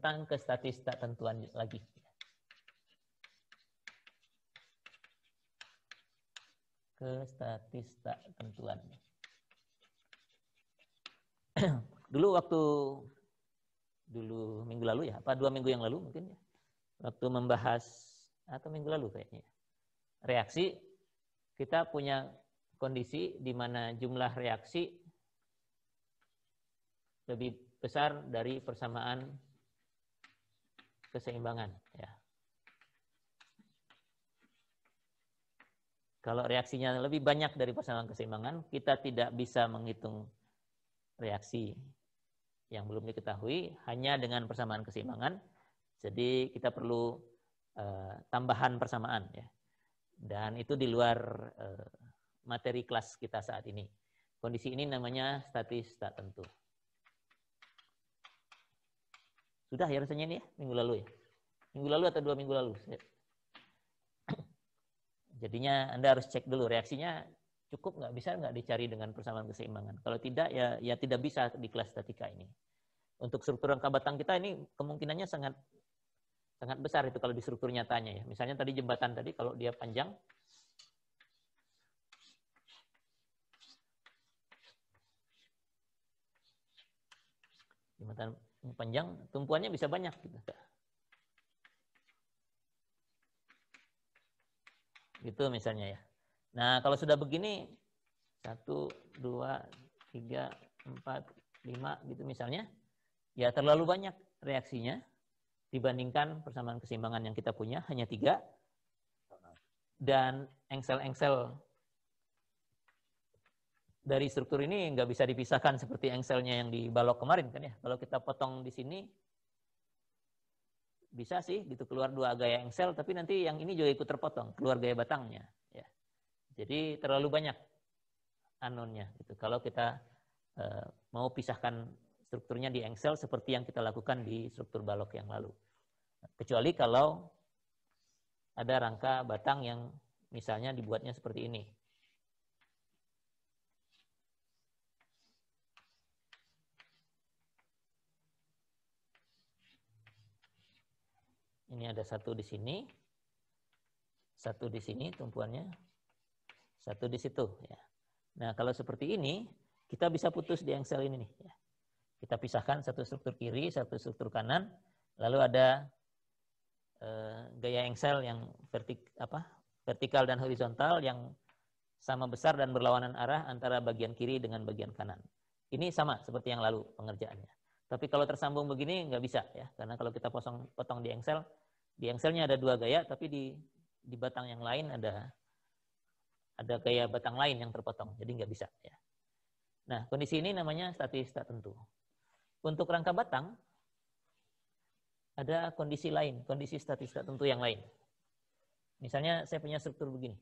tentang kestatistik tentuan lagi. Kestatistik tentuan. dulu waktu dulu minggu lalu ya, apa dua minggu yang lalu mungkin ya, waktu membahas atau minggu lalu kayaknya reaksi kita punya kondisi di mana jumlah reaksi lebih besar dari persamaan keseimbangan ya. Kalau reaksinya lebih banyak dari persamaan keseimbangan, kita tidak bisa menghitung reaksi yang belum diketahui hanya dengan persamaan keseimbangan. Jadi kita perlu uh, tambahan persamaan ya. Dan itu di luar uh, materi kelas kita saat ini. Kondisi ini namanya statis tak tentu. Sudah ya rasanya ini ya, minggu lalu ya. Minggu lalu atau dua minggu lalu. Jadinya Anda harus cek dulu reaksinya cukup nggak bisa nggak dicari dengan persamaan keseimbangan. Kalau tidak ya ya tidak bisa di kelas statika ini. Untuk struktur rangka batang kita ini kemungkinannya sangat sangat besar itu kalau di struktur nyatanya ya. Misalnya tadi jembatan tadi kalau dia panjang jembatan panjang tumpuannya bisa banyak gitu. Gitu misalnya ya. Nah, kalau sudah begini satu, dua, tiga, empat, lima gitu misalnya, ya terlalu banyak reaksinya dibandingkan persamaan keseimbangan yang kita punya hanya tiga dan engsel-engsel dari struktur ini nggak bisa dipisahkan seperti engselnya yang di balok kemarin kan ya. Kalau kita potong di sini bisa sih gitu keluar dua gaya engsel tapi nanti yang ini juga ikut terpotong keluar gaya batangnya ya. Jadi terlalu banyak anonnya gitu. Kalau kita e, mau pisahkan strukturnya di engsel seperti yang kita lakukan di struktur balok yang lalu. Kecuali kalau ada rangka batang yang misalnya dibuatnya seperti ini. Ini ada satu di sini, satu di sini tumpuannya, satu di situ. Ya. Nah, kalau seperti ini, kita bisa putus di yang sel ini. Nih, ya. Kita pisahkan satu struktur kiri, satu struktur kanan, lalu ada eh, gaya engsel yang vertik, apa, vertikal dan horizontal yang sama besar dan berlawanan arah antara bagian kiri dengan bagian kanan. Ini sama seperti yang lalu pengerjaannya. Tapi kalau tersambung begini nggak bisa ya, karena kalau kita potong di engsel, di engselnya ada dua gaya, tapi di di batang yang lain ada ada gaya batang lain yang terpotong, jadi nggak bisa. Ya. Nah, kondisi ini namanya statis tak tentu. Untuk rangka batang, ada kondisi lain, kondisi statis tak tentu yang lain. Misalnya saya punya struktur begini.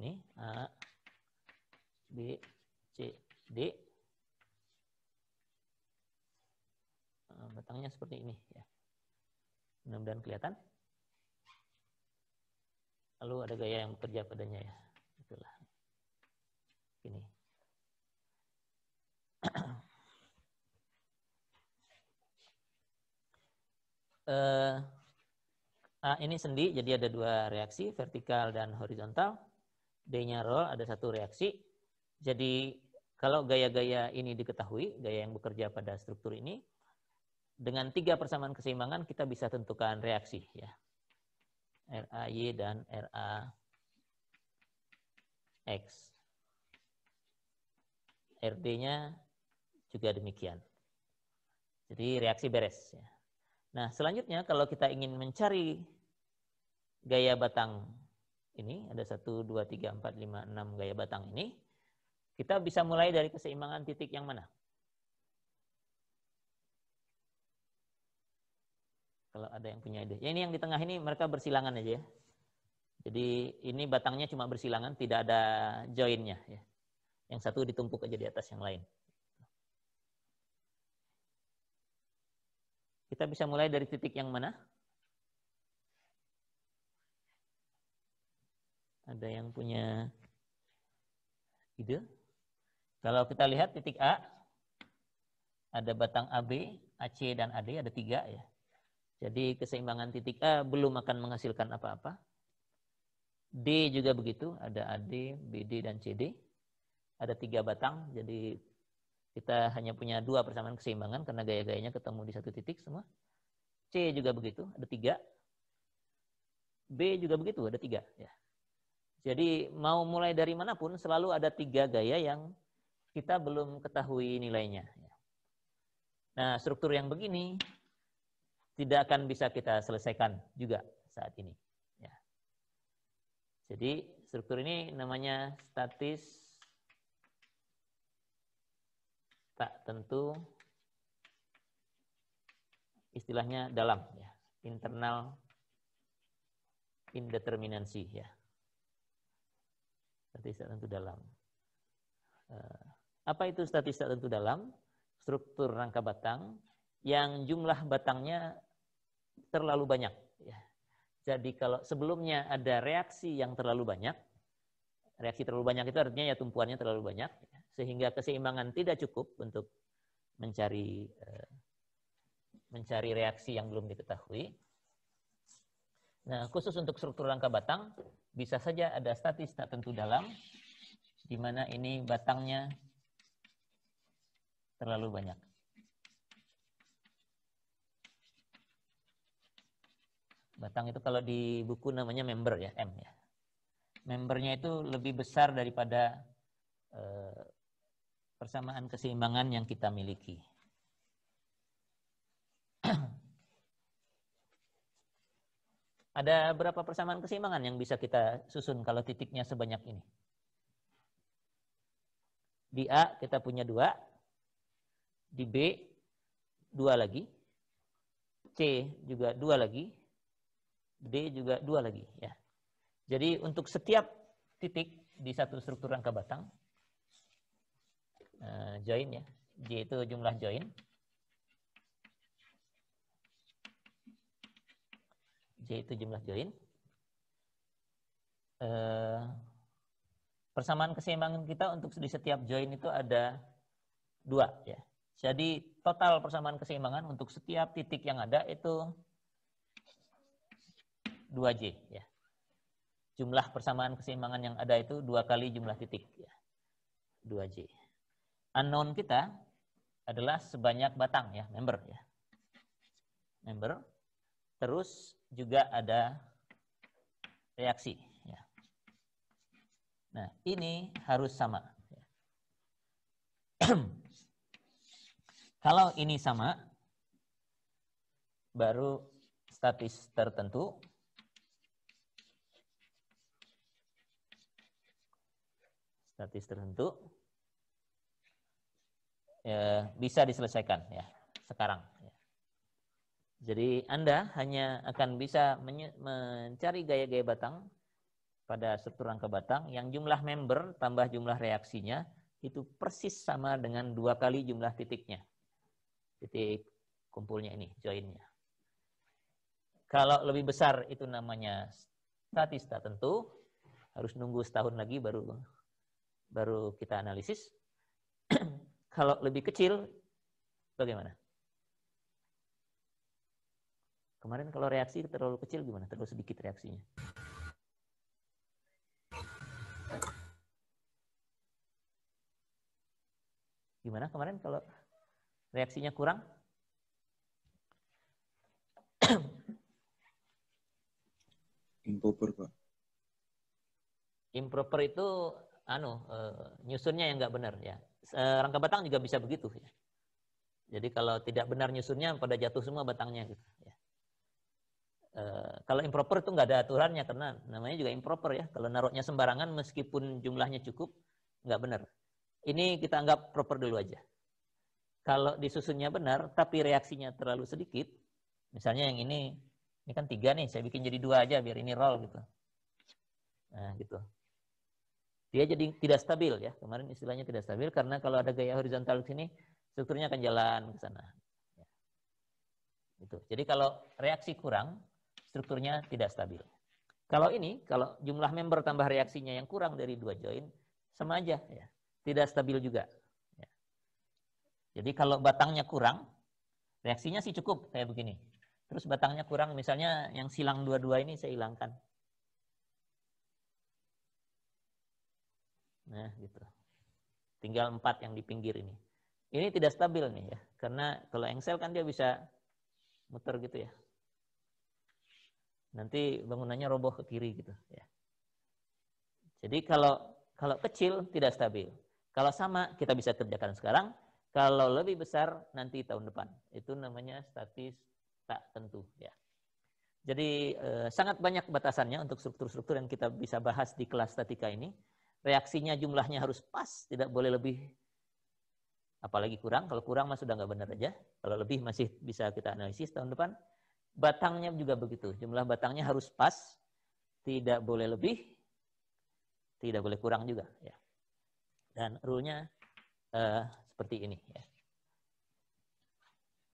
ini A B C D eh, batangnya seperti ini ya mudah-mudahan kelihatan lalu ada gaya yang bekerja padanya ya itulah ini eh, A ini sendi jadi ada dua reaksi vertikal dan horizontal D-nya roll, ada satu reaksi. Jadi kalau gaya-gaya ini diketahui, gaya yang bekerja pada struktur ini, dengan tiga persamaan keseimbangan kita bisa tentukan reaksi ya. RAY dan RAX. RD-nya juga demikian. Jadi reaksi beres. Ya. Nah selanjutnya kalau kita ingin mencari gaya batang ini ada 1 2 3 4 5 6 gaya batang ini kita bisa mulai dari keseimbangan titik yang mana kalau ada yang punya ide ya ini yang di tengah ini mereka bersilangan aja ya jadi ini batangnya cuma bersilangan tidak ada joinnya ya yang satu ditumpuk aja di atas yang lain kita bisa mulai dari titik yang mana Ada yang punya ide? Kalau kita lihat titik A, ada batang AB, AC, dan AD, ada tiga ya. Jadi keseimbangan titik A belum akan menghasilkan apa-apa. D juga begitu, ada AD, BD, dan CD. Ada tiga batang, jadi kita hanya punya dua persamaan keseimbangan karena gaya-gayanya ketemu di satu titik semua. C juga begitu, ada tiga. B juga begitu, ada tiga. Ya. Jadi mau mulai dari manapun selalu ada tiga gaya yang kita belum ketahui nilainya. Nah struktur yang begini tidak akan bisa kita selesaikan juga saat ini. Ya. Jadi struktur ini namanya statis tak tentu istilahnya dalam ya internal indeterminansi ya Statistik tentu dalam. Eh, apa itu statistik tentu dalam? Struktur rangka batang yang jumlah batangnya terlalu banyak. Ya. Jadi kalau sebelumnya ada reaksi yang terlalu banyak, reaksi terlalu banyak itu artinya ya tumpuannya terlalu banyak, ya. sehingga keseimbangan tidak cukup untuk mencari eh, mencari reaksi yang belum diketahui. Nah, khusus untuk struktur rangka batang, bisa saja ada statis tak tentu dalam, di mana ini batangnya terlalu banyak. Batang itu kalau di buku namanya member ya, M ya. Membernya itu lebih besar daripada eh, persamaan keseimbangan yang kita miliki. Ada berapa persamaan keseimbangan yang bisa kita susun kalau titiknya sebanyak ini? Di A kita punya dua, di B dua lagi, C juga dua lagi, D juga dua lagi. Ya. Jadi untuk setiap titik di satu struktur rangka batang, eh, join ya, J itu jumlah join, J itu jumlah join. Eh, persamaan keseimbangan kita untuk di setiap join itu ada dua ya. Jadi total persamaan keseimbangan untuk setiap titik yang ada itu 2J ya. Jumlah persamaan keseimbangan yang ada itu dua kali jumlah titik ya. 2J. Unknown kita adalah sebanyak batang ya, member ya. Member terus juga ada reaksi. Ya. Nah, ini harus sama. Ya. Kalau ini sama, baru statis tertentu. Statis tertentu ya, bisa diselesaikan ya sekarang. Jadi Anda hanya akan bisa mencari gaya-gaya batang pada struktur rangka batang yang jumlah member tambah jumlah reaksinya itu persis sama dengan dua kali jumlah titiknya. Titik kumpulnya ini, joinnya. Kalau lebih besar itu namanya statista tentu. Harus nunggu setahun lagi baru baru kita analisis. Kalau lebih kecil, bagaimana? Kemarin kalau reaksi terlalu kecil gimana? Terlalu sedikit reaksinya. Gimana kemarin kalau reaksinya kurang? Improper, Pak. Improper itu anu uh, nyusunnya yang nggak benar ya. Uh, rangka batang juga bisa begitu ya. Jadi kalau tidak benar nyusunnya pada jatuh semua batangnya gitu. Eh, kalau improper itu nggak ada aturannya karena namanya juga improper ya. Kalau naruhnya sembarangan meskipun jumlahnya cukup nggak benar. Ini kita anggap proper dulu aja. Kalau disusunnya benar tapi reaksinya terlalu sedikit, misalnya yang ini ini kan tiga nih, saya bikin jadi dua aja biar ini roll gitu. Nah gitu. Dia jadi tidak stabil ya. Kemarin istilahnya tidak stabil karena kalau ada gaya horizontal di sini strukturnya akan jalan ke sana. Gitu. Jadi kalau reaksi kurang, strukturnya tidak stabil. Kalau ini, kalau jumlah member tambah reaksinya yang kurang dari dua join, sama aja, ya. tidak stabil juga. Ya. Jadi kalau batangnya kurang, reaksinya sih cukup kayak begini. Terus batangnya kurang, misalnya yang silang dua-dua ini saya hilangkan. Nah, gitu. Tinggal empat yang di pinggir ini. Ini tidak stabil nih ya, karena kalau engsel kan dia bisa muter gitu ya nanti bangunannya roboh ke kiri gitu ya. Jadi kalau kalau kecil tidak stabil. Kalau sama kita bisa kerjakan sekarang, kalau lebih besar nanti tahun depan. Itu namanya statis tak tentu ya. Jadi eh, sangat banyak batasannya untuk struktur-struktur yang kita bisa bahas di kelas statika ini. Reaksinya jumlahnya harus pas, tidak boleh lebih apalagi kurang. Kalau kurang mah sudah nggak benar aja. Kalau lebih masih bisa kita analisis tahun depan. Batangnya juga begitu. Jumlah batangnya harus pas, tidak boleh lebih, tidak boleh kurang juga. Ya. Dan rule uh, eh, seperti ini. Ya.